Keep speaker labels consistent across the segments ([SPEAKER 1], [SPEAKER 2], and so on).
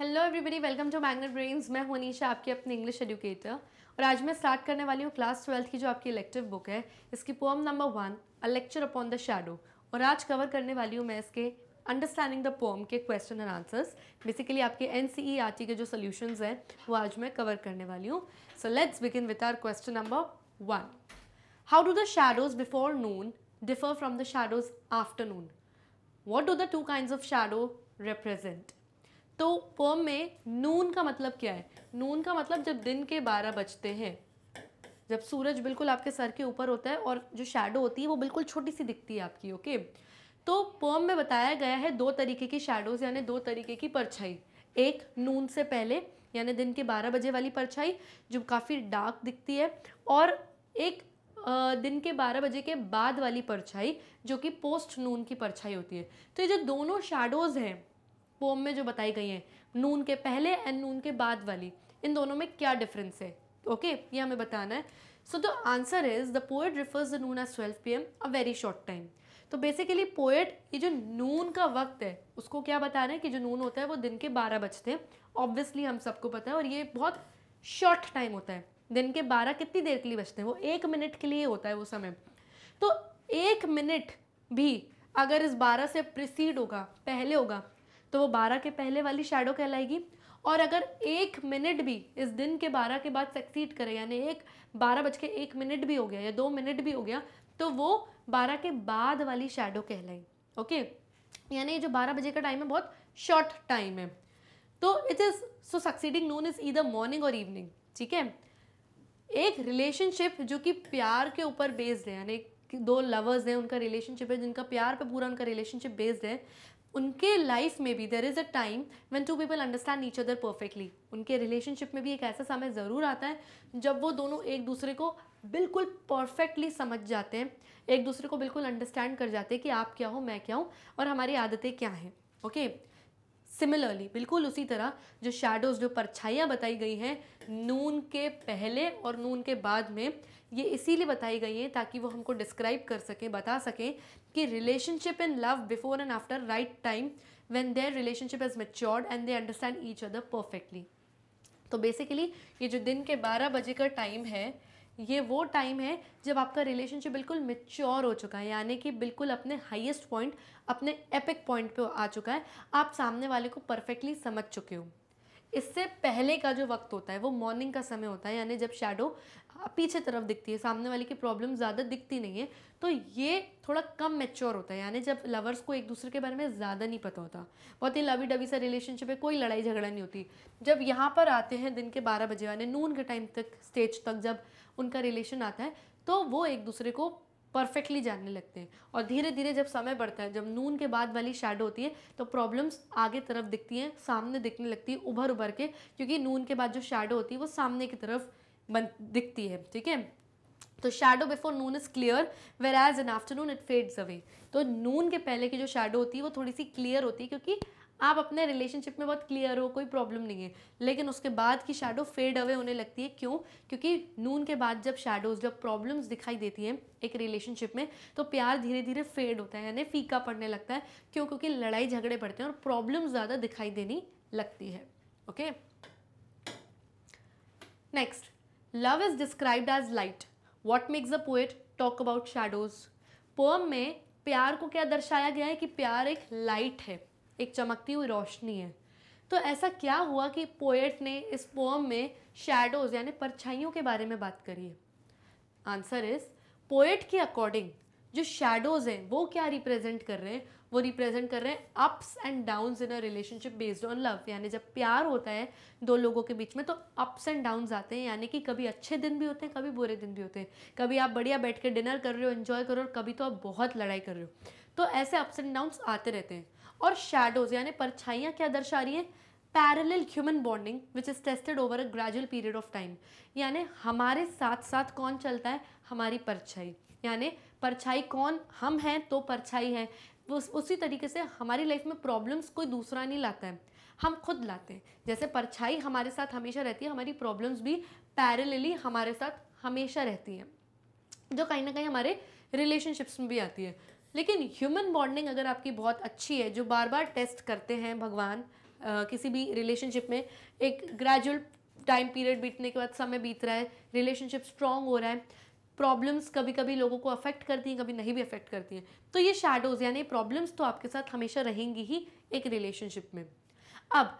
[SPEAKER 1] Hello everybody welcome to Magnet Brains मैं हूं अनीशा आपकी अपनी इंग्लिश एजुकेटर और आज मैं स्टार्ट करने वाली हूँ क्लास ट्वेल्थ की जो आपकी इलेक्टिव बुक है इसकी poem number one a lecture upon the shadow और आज कवर करने वाली हूँ मैं इसके अंडरस्टैंडिंग द पोम के क्वेश्चन एंड आंसर्स बेसिकली आपके एन सी e के जो सोल्यूशन हैं वो आज मैं कवर करने वाली हूँ so let's begin with our question number one how do the shadows before noon differ from the shadows afternoon what do the two kind of shadow represent तो पोम में नून का मतलब क्या है नून का मतलब जब दिन के बारह बजते हैं जब सूरज बिल्कुल आपके सर के ऊपर होता है और जो शेडो होती है वो बिल्कुल छोटी सी दिखती है आपकी ओके तो पोम में बताया गया है दो तरीके की शेडोज यानी दो तरीके की परछाई एक नून से पहले यानी दिन के बारह बजे वाली परछाई जो काफ़ी डार्क दिखती है और एक दिन के 12 बजे के बाद वाली परछाई जो कि पोस्ट नून की परछाई होती है तो ये जो दोनों शेडोज़ हैं पोम में जो बताई गई हैं नून के पहले एंड नून के बाद वाली इन दोनों में क्या डिफरेंस है ओके okay, ये हमें बताना है so the answer is the poet refers the noon as twelve P M a very short time तो बेसिकली पोएट ये जो नून का वक्त है उसको क्या बताना है कि जो नून होता है वो दिन के बारह बजते हैं ऑब्वियसली हम सबको पता है और ये बहुत शॉर्ट टाइम होता है दिन के बारह कितनी देर के लिए बचते हैं वो एक मिनट के लिए होता है वो समय तो एक मिनट भी अगर इस बारह से प्रिसीड होगा पहले होगा तो वो बारह के पहले वाली शेडो कहलाएगी और अगर एक मिनट भी इस दिन के बारह के बाद सक्सीड करे यानी एक बारह बज के एक मिनट भी हो गया या दो मिनट भी हो गया तो वो बारह के बाद वाली शेडो कहलाई ओके यानी जो बारह बजे का टाइम है बहुत शॉर्ट टाइम है तो it is so succeeding noon is either morning और इवनिंग ठीक है एक रिलेशनशिप जो कि प्यार के ऊपर बेस्ड है यानी दो लवर्स हैं उनका रिलेशनशिप है जिनका प्यार पे पूरा उनका रिलेशनशिप बेस्ड है उनके लाइफ में भी there is a time when two people understand each other perfectly उनके रिलेशनशिप में भी एक ऐसा समय ज़रूर आता है जब वो दोनों एक दूसरे को बिल्कुल परफेक्टली समझ जाते हैं एक दूसरे को बिल्कुल अंडरस्टैंड कर जाते हैं कि आप क्या हो मैं क्या हूँ और हमारी आदतें क्या हैं ओके सिमिलरली बिल्कुल उसी तरह जो शेडोज़ जो परछाइयाँ बताई गई हैं नून के पहले और नून के बाद में ये इसीलिए बताई गई है ताकि वो हमको डिस्क्राइब कर सकें बता सकें कि relationship in love before and after right time when their relationship is matured and they understand each other perfectly तो बेसिकली ये जो दिन के बारह बजे का टाइम है ये वो टाइम है जब आपका रिलेशनशिप बिल्कुल मेच्योर हो चुका है यानी कि बिल्कुल अपने हाईएस्ट पॉइंट अपने एपिक पॉइंट पे आ चुका है आप सामने वाले को परफेक्टली समझ चुके हो इससे पहले का जो वक्त होता है वो मॉर्निंग का समय होता है यानी जब शेडो पीछे तरफ दिखती है सामने वाले की प्रॉब्लम ज़्यादा दिखती नहीं है तो ये थोड़ा कम मेच्योर होता है यानी जब लवर्स को एक दूसरे के बारे में ज़्यादा नहीं पता होता बहुत ही लवी डबी सा रिलेशनशिप है कोई लड़ाई झगड़ा नहीं होती जब यहाँ पर आते हैं दिन के बारह बजे यानी नून के टाइम तक स्टेज तक जब उनका रिलेशन आता है तो वो एक दूसरे को परफेक्टली जानने लगते हैं और धीरे धीरे जब समय बढ़ता है जब नून के बाद वाली शेडो होती है तो प्रॉब्लम्स आगे तरफ दिखती हैं सामने दिखने लगती है उभर उभर के क्योंकि नून के बाद जो शेडो होती है वो सामने की तरफ बन दिखती है ठीक है तो shadow before noon is clear whereas an afternoon it fades away तो नून के पहले की जो शेडो होती है वो थोड़ी सी क्लियर होती है क्योंकि आप अपने रिलेशनशिप में बहुत क्लियर हो कोई प्रॉब्लम नहीं है लेकिन उसके बाद की शेडो फेड अवे होने लगती है क्यों क्योंकि नून के बाद जब शेडोज जब प्रॉब्लम्स दिखाई देती हैं एक रिलेशनशिप में तो प्यार धीरे धीरे फेड होता है यानी फीका पड़ने लगता है क्यों क्योंकि लड़ाई झगड़े पड़ते हैं और प्रॉब्लम ज़्यादा दिखाई देनी लगती है okay next love is described as light what makes a poet talk about shadows poem में प्यार को क्या दर्शाया गया है कि प्यार एक लाइट है एक चमकती हुई रोशनी है तो ऐसा क्या हुआ कि पोएट ने इस पोम में शेडोज़ यानी परछाइयों के बारे में बात करी है आंसर इज़ पोएट के अकॉर्डिंग जो शेडोज़ हैं वो क्या रिप्रेजेंट कर रहे हैं वो रिप्रेजेंट कर रहे हैं ups and downs in a relationship based on love यानी जब प्यार होता है दो लोगों के बीच में तो अप्स एंड डाउन्स आते हैं यानी कि कभी अच्छे दिन भी होते हैं कभी बुरे दिन भी होते हैं कभी आप बढ़िया बैठ के डिनर कर रहे हो इन्जॉय कर रहे हो और कभी तो आप बहुत लड़ाई कर रहे हो तो ऐसे अप्स एंड डाउन्स आते रहते हैं और शेडोज यानी परछाइयाँ क्या दर्शा रही हैं parallel human bonding which is tested over a gradual period of time यानी हमारे साथ साथ कौन चलता है हमारी परछाई यानी परछाई कौन हम हैं तो परछाई है उसी तरीके से हमारी लाइफ में प्रॉब्लम्स कोई दूसरा नहीं लाता है हम खुद लाते हैं जैसे परछाई हमारे साथ हमेशा रहती है हमारी प्रॉब्लम्स भी पैरेलली हमारे साथ हमेशा रहती हैं जो कहीं ना कहीं हमारे रिलेशनशिप्स में भी आती है लेकिन ह्यूमन बॉन्डिंग अगर आपकी बहुत अच्छी है जो बार बार टेस्ट करते हैं भगवान आ, किसी भी रिलेशनशिप में एक ग्रेजुअल टाइम पीरियड बीतने के बाद समय बीत रहा है रिलेशनशिप स्ट्रांग हो रहा है प्रॉब्लम्स कभी कभी लोगों को अफेक्ट करती हैं कभी नहीं भी अफेक्ट करती हैं तो ये शेडोज़ यानी प्रॉब्लम्स तो आपके साथ हमेशा रहेंगी ही एक रिलेशनशिप में अब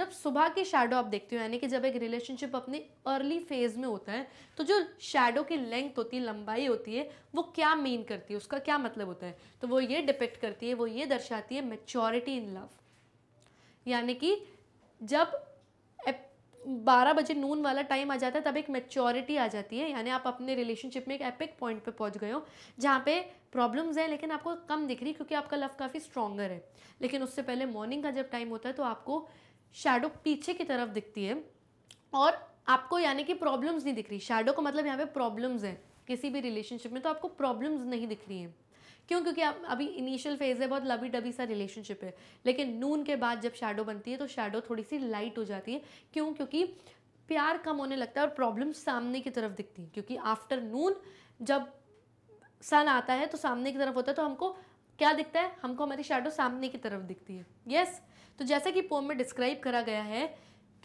[SPEAKER 1] जब सुबह की शेडो आप देखते हो यानी कि जब एक रिलेशनशिप अपने अर्ली फेज में होता है तो जो शेडो की लेंथ होती है लंबाई होती है वो क्या मीन करती है उसका क्या मतलब होता है तो वो ये डिपेक्ट करती है वो ये दर्शाती है मेच्योरिटी इन लव यानी कि जब बारह बजे नून वाला टाइम आ जाता है तब एक मेच्योरिटी आ जाती है यानी आप अपने रिलेशनशिप में एक एपिक पॉइंट पे पहुंच गए हो जहाँ पे प्रॉब्लम्स हैं लेकिन आपको कम दिख रही क्योंकि आपका लव काफ़ी स्ट्रॉगर है लेकिन उससे पहले मॉर्निंग का जब टाइम होता है तो आपको शेडो पीछे की तरफ दिखती है और आपको यानी कि प्रॉब्लम्स नहीं दिख रही शेडो का मतलब यहाँ पे प्रॉब्लम्स हैं किसी भी रिलेशनशिप में तो आपको प्रॉब्लम्स नहीं दिख रही हैं क्यों क्योंकि आप अभी इनिशियल फेज़ है बहुत लबी डबी सा रिलेशनशिप है लेकिन नून के बाद जब शेडो बनती है तो शेडो थोड़ी सी लाइट हो जाती है क्यों क्योंकि प्यार कम होने लगता है और प्रॉब्लम सामने की तरफ दिखती है क्योंकि आफ्टर नून जब सन आता है तो सामने की तरफ होता है तो हमको क्या दिखता है हमको हमारी शेडो सामने की तरफ दिखती है यस yes? तो जैसा कि पोम में डिस्क्राइब करा गया है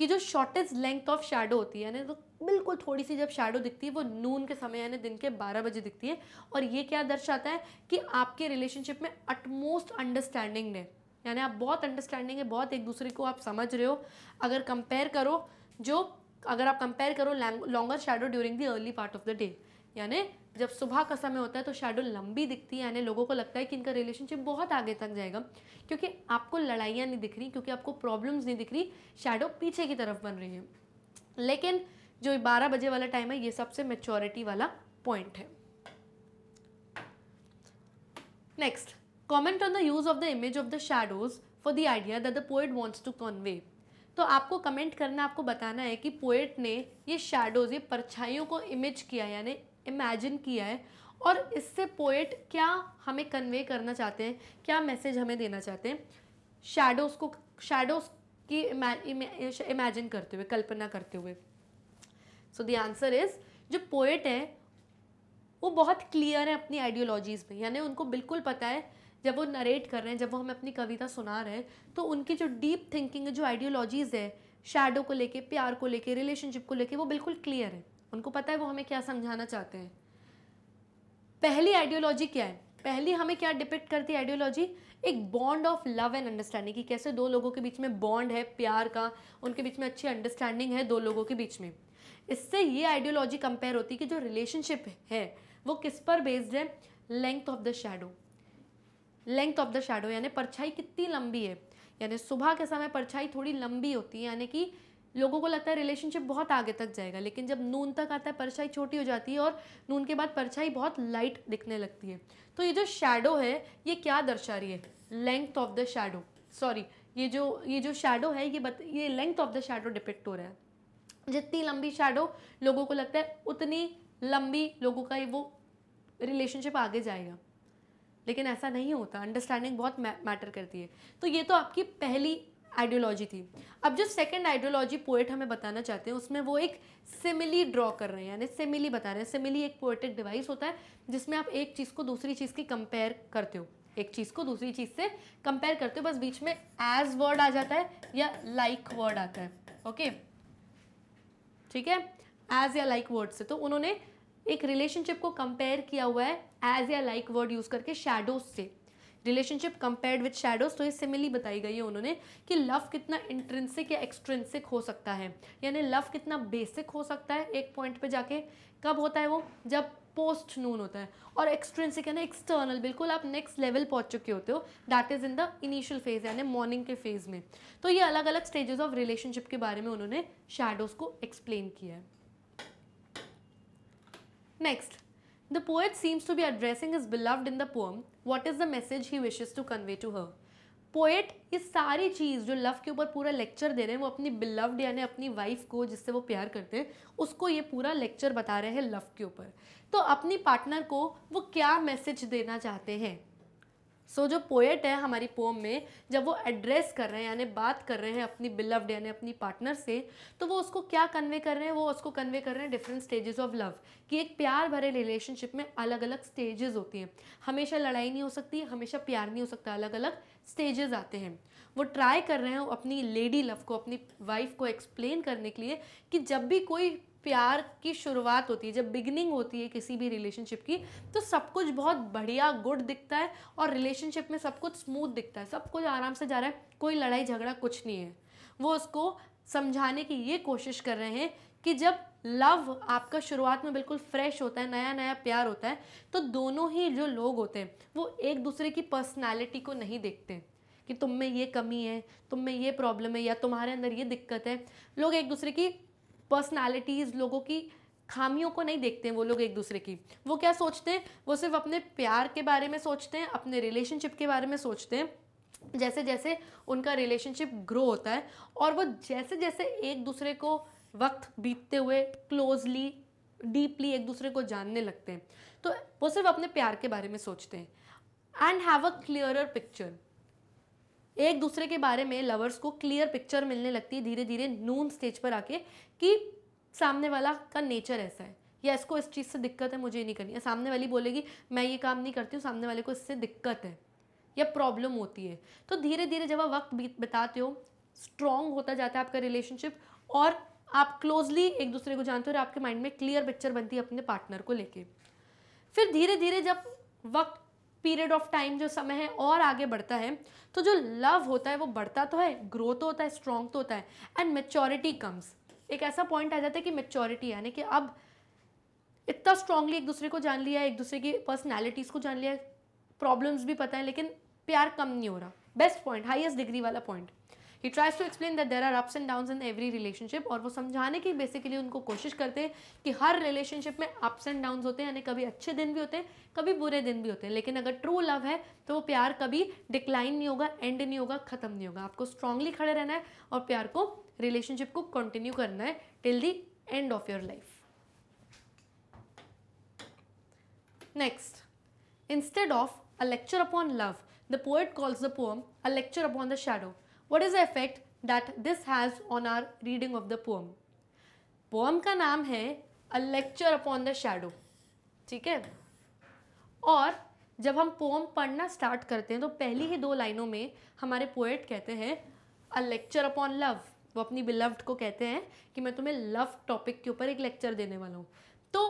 [SPEAKER 1] कि जो शॉर्टेस्ट लेंथ ऑफ शेडो होती है यानी तो बिल्कुल थोड़ी सी जब शेडो दिखती है वो नून के समय यानी दिन के 12 बजे दिखती है और ये क्या दर्शाता है कि आपके रिलेशनशिप में अटमोस्ट अंडरस्टैंडिंग ने यानी आप बहुत अंडरस्टैंडिंग है बहुत एक दूसरे को आप समझ रहे हो अगर कंपेयर करो जो अगर आप कंपेयर करो longer shadow during the early part of the day यानी जब सुबह का समय होता है तो शेडो लंबी दिखती है यानी लोगों को लगता है कि इनका रिलेशनशिप बहुत आगे तक जाएगा क्योंकि आपको लड़ाइयाँ नहीं दिख रही क्योंकि आपको प्रॉब्लम्स नहीं दिख रही शेडो पीछे की तरफ बन रही है लेकिन जो बारह बजे वाला टाइम है ये सबसे मेच्योरिटी वाला पॉइंट है next comment on the use of the image of the shadows for the idea that the poet wants to convey तो आपको कमेंट करना आपको बताना है कि पोएट ने ये शेडोज ये परछाइयों को इमेज किया यानी इमेजिन किया है और इससे पोएट क्या हमें कन्वे करना चाहते हैं क्या मैसेज हमें देना चाहते हैं शेडोज़ को शेडोज़ की इमेजिन करते हुए कल्पना करते हुए सो द आंसर इज़ जो पोएट है वो बहुत क्लियर है अपनी आइडियोलॉजीज़ में यानी उनको बिल्कुल पता है जब वो नरेट कर रहे हैं जब वो हमें अपनी कविता सुना रहे हैं तो उनकी जो डीप थिंकिंग है जो आइडियोलॉजीज़ है शेडो को लेके प्यार को लेके रिलेशनशिप को लेके वो बिल्कुल क्लियर है उनको पता है वो हमें क्या समझाना चाहते हैं पहली आइडियोलॉजी क्या है पहली हमें क्या डिपेक्ट करती है आइडियोलॉजी एक bond of love and understanding कि कैसे दो लोगों के बीच में बॉन्ड है प्यार का उनके बीच में अच्छी अंडरस्टैंडिंग है दो लोगों के बीच में इससे ये आइडियोलॉजी कंपेयर होती है कि जो रिलेशनशिप है वो किस पर बेस्ड है length of the shadow length of the shadow यानी परछाई कितनी लंबी है यानी सुबह के समय परछाई थोड़ी लंबी होती है यानी कि लोगों को लगता है रिलेशनशिप बहुत आगे तक जाएगा लेकिन जब नून तक आता है परछाई छोटी हो जाती है और नून के बाद परछाई बहुत लाइट दिखने लगती है तो ये जो शेडो है ये क्या दर्शा रही है length of the shadow sorry ये जो ये जो शेडो है ये बत ये length of the shadow depict हो रहा है जितनी लंबी शेडो लोगों को लगता है उतनी लंबी लोगों का ये वो रिलेशनशिप आगे जाएगा लेकिन ऐसा नहीं होता अंडरस्टैंडिंग बहुत मैटर करती है तो ये तो आपकी पहली आइडियोलॉजी थी अब जो सेकंड आइडियोलॉजी पोएट हमें बताना चाहते हैं उसमें वो एक सिमिली ड्रॉ कर रहे हैं यानी सिमिली बता रहे हैं सिमिली एक पोएटिक डिवाइस होता है जिसमें आप एक चीज़ को दूसरी चीज़ की कंपेयर करते हो एक चीज़ को दूसरी चीज़ से कंपेयर करते हो बस बीच में एज वर्ड आ जाता है या लाइक like वर्ड आता है ओके ठीक है एज या लाइक like वर्ड से तो उन्होंने एक रिलेशनशिप को कंपेयर किया हुआ है एज या लाइक वर्ड यूज़ करके शेडोज से रिलेशनशिप कंपेयर्ड विथ शेडोज तो ये सिमिली बताई गई है उन्होंने कि लव कितना इंट्रेंसिक या एक्सट्रेंसिक हो सकता है यानी लव कितना बेसिक हो सकता है एक पॉइंट पे जाके कब होता है वो जब पोस्ट नून होता है और एक्सट्रेंसिक है ना एक्सटर्नल बिल्कुल आप नेक्स्ट लेवल पहुंच चुके होते हो that is in the initial phase यानी मॉर्निंग के फेज़ में तो ये अलग अलग स्टेजेस ऑफ रिलेशनशिप के बारे में उन्होंने शेडोज़ को एक्सप्लेन किया है next The poet seems to be addressing his beloved in the poem. What is the message he wishes to convey to her? Poet ये सारी चीज़ जो लव के ऊपर पूरा लेक्चर दे रहे हैं वो अपनी बिलव्ड यानी अपनी वाइफ को जिससे वो प्यार करते हैं उसको ये पूरा लेक्चर बता रहे हैं लव के ऊपर तो अपनी पार्टनर को वो क्या मैसेज देना चाहते हैं सो so, जो पोएट है हमारी पोम में जब वो एड्रेस कर रहे हैं यानी बात कर रहे हैं अपनी बिलव्ड यानी अपनी पार्टनर से तो वो उसको क्या कन्वे कर रहे हैं वो उसको कन्वे कर रहे हैं डिफरेंट स्टेजेस ऑफ लव कि एक प्यार भरे रिलेशनशिप में अलग अलग स्टेजेस होती हैं हमेशा लड़ाई नहीं हो सकती हमेशा प्यार नहीं हो सकता अलग अलग स्टेजेस आते हैं वो ट्राई कर रहे हैं अपनी लेडी लव को अपनी वाइफ को एक्सप्लेन करने के लिए कि जब भी कोई प्यार की शुरुआत होती है जब बिगनिंग होती है किसी भी रिलेशनशिप की तो सब कुछ बहुत बढ़िया गुड दिखता है और रिलेशनशिप में सब कुछ स्मूथ दिखता है सब कुछ आराम से जा रहा है कोई लड़ाई झगड़ा कुछ नहीं है वो उसको समझाने की ये कोशिश कर रहे हैं कि जब लव आपका शुरुआत में बिल्कुल फ्रेश होता है नया नया प्यार होता है तो दोनों ही जो लोग होते हैं वो एक दूसरे की पर्सनालिटी को नहीं देखते कि तुम में ये कमी है तुम में ये प्रॉब्लम है या तुम्हारे अंदर ये दिक्कत है लोग एक दूसरे की पर्सनालिटीज़ लोगों की खामियों को नहीं देखते हैं वो लोग एक दूसरे की वो क्या सोचते हैं वो सिर्फ अपने प्यार के बारे में सोचते हैं अपने रिलेशनशिप के बारे में सोचते हैं जैसे जैसे उनका रिलेशनशिप ग्रो होता है और वो जैसे जैसे एक दूसरे को वक्त बीतते हुए क्लोजली डीपली एक दूसरे को जानने लगते हैं तो वो सिर्फ अपने प्यार के बारे में सोचते हैं and have a clearer picture एक दूसरे के बारे में लवर्स को क्लियर पिक्चर मिलने लगती है धीरे धीरे नून स्टेज पर आके कि सामने वाला का नेचर ऐसा है या इसको इस चीज़ से दिक्कत है मुझे नहीं करनी या सामने वाली बोलेगी मैं ये काम नहीं करती हूँ सामने वाले को इससे दिक्कत है या प्रॉब्लम होती है तो धीरे धीरे जब आप वक्त बिताते हो स्ट्रॉन्ग होता जाता है आपका रिलेशनशिप और आप क्लोजली एक दूसरे को जानते हो और आपके माइंड में क्लियर पिक्चर बनती है अपने पार्टनर को लेके फिर धीरे धीरे जब वक्त पीरियड ऑफ टाइम जो समय है और आगे बढ़ता है तो जो लव होता है वो बढ़ता तो है ग्रो तो होता है स्ट्रॉन्ग तो होता है एंड मेच्योरिटी कम्स एक ऐसा पॉइंट आ जाता है कि मेच्योरिटी यानी कि अब इतना स्ट्रांगली एक दूसरे को जान लिया है एक दूसरे की पर्सनैलिटीज़ को जान लिया प्रॉब्लम्स भी पता है लेकिन प्यार कम नहीं हो रहा बेस्ट पॉइंट हाइएस्ट डिग्री वाला पॉइंट ही tries to explain that there are ups and downs in every relationship और वो समझाने की बेसिकली उनको कोशिश करते हैं कि हर रिलेशनशिप में अप्स एंड डाउन्स होते हैं यानी कभी अच्छे दिन भी होते हैं कभी बुरे दिन भी होते हैं लेकिन अगर ट्रू लव है तो वो प्यार कभी डिक्लाइन नहीं होगा एंड नहीं होगा ख़त्म नहीं होगा आपको स्ट्रांगली खड़े रहना है और प्यार को रिलेशनशिप को कंटिन्यू करना है till the end of your life next instead of a lecture upon love the poet calls the poem a lecture upon the shadow what is the effect that this has on our reading of the poem poem का नाम है a lecture upon the shadow ठीक है और जब हम pome पढ़ना start करते हैं तो पहली ही दो लाइनों में हमारे पोएट कहते हैं अ लेक्चर अपॉन लव वो अपनी बिलव्ड को कहते हैं कि मैं तुम्हें लव टॉपिक के ऊपर एक लेक्चर देने वाला हूँ तो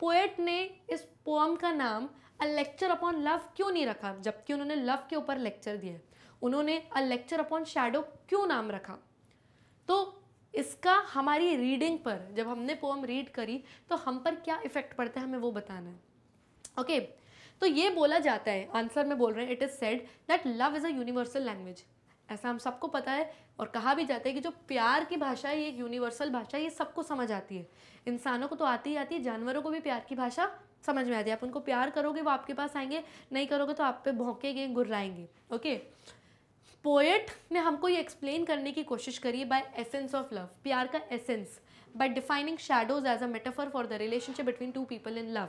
[SPEAKER 1] पोएट ने इस पोम का नाम अ लेक्चर अपॉन लव क्यों नहीं रखा जबकि उन्होंने लव के ऊपर लेक्चर दिया है उन्होंने अ लेक्चर अपॉन शैडो क्यों नाम रखा तो इसका हमारी रीडिंग पर जब हमने पोम रीड करी तो हम पर क्या इफेक्ट पड़ता है हमें वो बताना है ओके okay, तो ये बोला जाता है आंसर में बोल रहे हैं it is said that love is a universal language ऐसा हम सबको पता है और कहा भी जाता है कि जो प्यार की भाषा है ये एक यूनिवर्सल भाषा ये सबको समझ आती है इंसानों को तो आती ही आती है जानवरों को भी प्यार की भाषा समझ में आती है आप उनको प्यार करोगे वो आपके पास आएंगे नहीं करोगे तो आप पे भौंकेंगे गुर्राएंगे ओके okay? पोएट ने हमको ये एक्सप्लेन तो करने की कोशिश करी है बाई एसेंस ऑफ लव प्यार का essence by defining shadows as a metaphor for the relationship between two people in love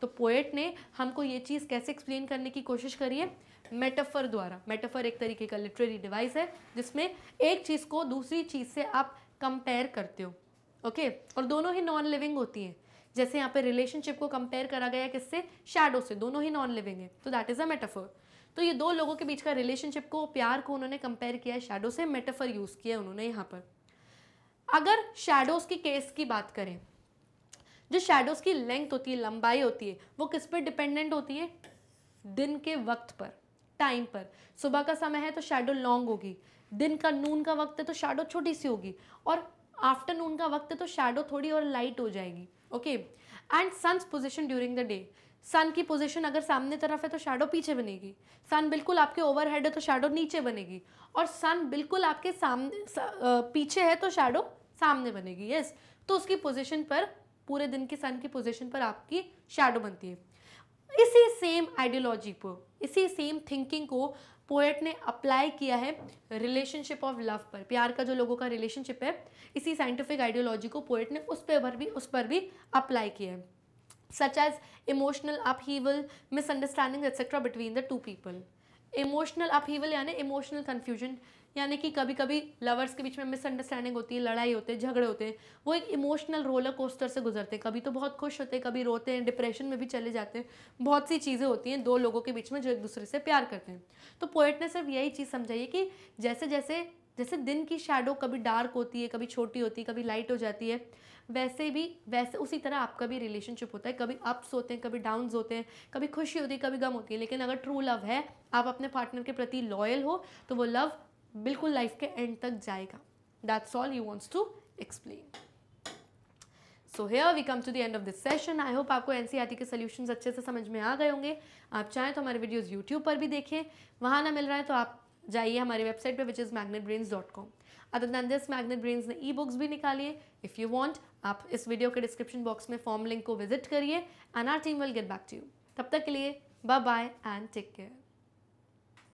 [SPEAKER 1] तो पोएट ने हमको ये चीज़ कैसे एक्सप्लेन करने की कोशिश करी है मेटाफर द्वारा मेटाफर एक तरीके का लिटरेरी डिवाइस है जिसमें एक चीज़ को दूसरी चीज़ से आप कंपेयर करते हो ओके okay? और दोनों ही नॉन लिविंग होती हैं जैसे यहाँ पे रिलेशनशिप को कंपेयर करा गया किससे शेडो से दोनों ही नॉन लिविंग है तो दैट इज़ अ मेटाफर तो ये दो लोगों के बीच का रिलेशनशिप को प्यार को उन्होंने कंपेयर किया है शेडो से मेटाफर यूज़ किया है उन्होंने यहाँ पर अगर शेडोज़ की केस की बात करें जो शेडोज़ की लेंथ होती है लंबाई होती है वो किस पर डिपेंडेंट होती है दिन के वक्त पर टाइम पर सुबह का समय है तो शेडो लॉन्ग होगी दिन का नून का वक्त है तो शेडो छोटी सी होगी और आफ्टरनून का वक्त है तो शेडो थोड़ी और लाइट हो जाएगी okay and sun's position during the day sun की पोजीशन अगर सामने तरफ है तो शेडो पीछे बनेगी सन बिल्कुल आपके ओवर हेड है तो शेडो नीचे बनेगी और सन बिल्कुल आपके सामने सा, पीछे है तो शेडो सामने बनेगी यस तो उसकी पोजीशन पर पूरे दिन की सन की पोजीशन पर आपकी शेडो बनती है इसी सेम आइडियोलॉजी को इसी सेम थिंकिंग को पोएट ने अप्लाई किया है रिलेशनशिप ऑफ लव पर प्यार का जो लोगों का रिलेशनशिप है इसी साइंटिफिक आइडियोलॉजी को पोएट ने उस पर भी उस पर भी अप्लाई किया है such as emotional upheaval, misunderstandings etc. between the two people. Emotional upheaval यानी emotional confusion यानी कि कभी कभी लवर्स के बीच में मिसअंडरस्टैंडिंग होती है लड़ाई होते हैं झगड़े होते हैं वो एक इमोशनल रोलर कोस्टर से गुजरते हैं कभी तो बहुत खुश होते हैं कभी रोते हैं डिप्रेशन में भी चले जाते हैं बहुत सी चीज़ें होती हैं दो लोगों के बीच में जो एक दूसरे से प्यार करते हैं तो पोइट ने सिर्फ यही चीज़ समझाई है कि जैसे जैसे जैसे दिन की शेडो कभी डार्क होती है कभी छोटी होती है कभी लाइट हो जाती है वैसे भी वैसे उसी तरह आपका भी रिलेशनशिप होता है कभी अप्स होते हैं कभी डाउन्स होते हैं कभी खुशी होती है कभी गम होती है लेकिन अगर ट्रू लव है आप अपने पार्टनर के प्रति लॉयल हो तो वो लव बिल्कुल लाइफ के एंड तक जाएगा that's all you wants to explain so here we come to the end of this session I hope आपको एनसीईआरटी e के सोल्यूशन अच्छे से समझ में आ गए होंगे आप चाहें तो हमारे वीडियोज़ यूट्यूब पर भी देखें वहाँ ना मिल रहा है तो आप जाइए हमारी वेबसाइट पर which is Magnet Brains dot com other than this Magnet Brains ने ई बुक्स भी निकालिए इफ़ यू वॉन्ट आप इस वीडियो के डिस्क्रिप्शन बॉक्स में फॉर्म लिंक को विजिट करिए and our team will get back to you तब तक के लिए bye bye and take care